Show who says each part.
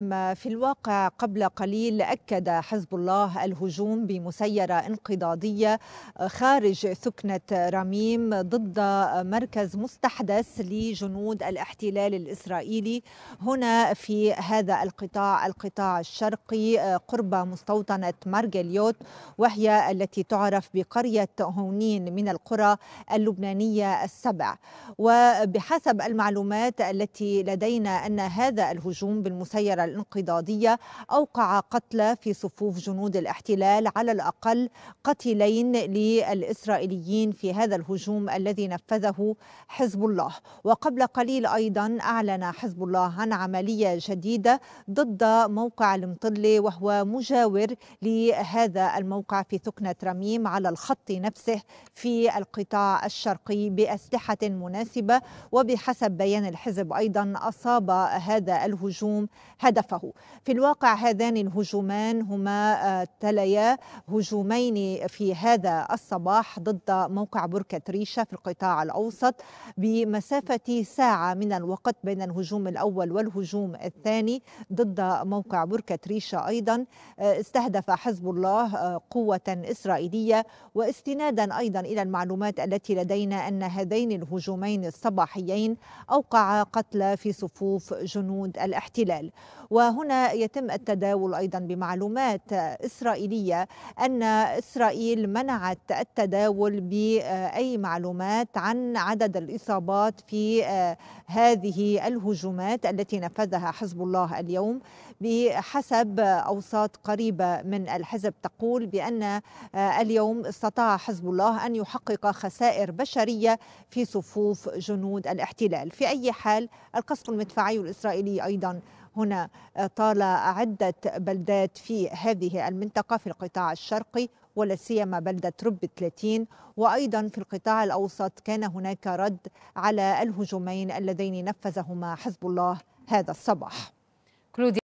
Speaker 1: ما في الواقع قبل قليل أكد حزب الله الهجوم بمسيرة انقضاضية خارج سكنة رميم ضد مركز مستحدث لجنود الاحتلال الإسرائيلي هنا في هذا القطاع القطاع الشرقي قرب مستوطنة مارجليوت وهي التي تعرف بقرية هونين من القرى اللبنانية السبع وبحسب المعلومات التي لدينا أن هذا الهجوم بالمسيرة الانقضاضية أوقع قتلى في صفوف جنود الاحتلال على الأقل قتيلين للإسرائيليين في هذا الهجوم الذي نفذه حزب الله وقبل قليل أيضا أعلن حزب الله عن عملية جديدة ضد موقع المطلة وهو مجاور لهذا الموقع في ثكنة رميم على الخط نفسه في القطاع الشرقي بأسلحة مناسبة وبحسب بيان الحزب أيضا أصاب هذا الهجوم هدف هدفه في الواقع هذان الهجومان هما آه، تليا هجومين في هذا الصباح ضد موقع بركة ريشة في القطاع الأوسط بمسافة ساعة من الوقت بين الهجوم الأول والهجوم الثاني ضد موقع بركة ريشة أيضا آه، استهدف حزب الله آه، قوة إسرائيلية واستنادا أيضا إلى المعلومات التي لدينا أن هذين الهجومين الصباحيين أوقع قتلى في صفوف جنود الاحتلال وهنا يتم التداول أيضا بمعلومات إسرائيلية أن إسرائيل منعت التداول بأي معلومات عن عدد الإصابات في آه، هذه الهجومات التي نفذها حزب الله اليوم بحسب أوساط قريبة من الحزب تقول بأن آه، اليوم استطاع حزب الله أن يحقق خسائر بشرية في صفوف جنود الاحتلال في أي حال القصف المدفعي الإسرائيلي أيضا هنا آه، طال عدة بلدات في هذه المنطقة في القطاع الشرقي ولا سيما بلدة رب 30 وأيضا في القطاع الأوسط كان هناك رد على الهجومين اللذين نفذهما حزب الله هذا الصباح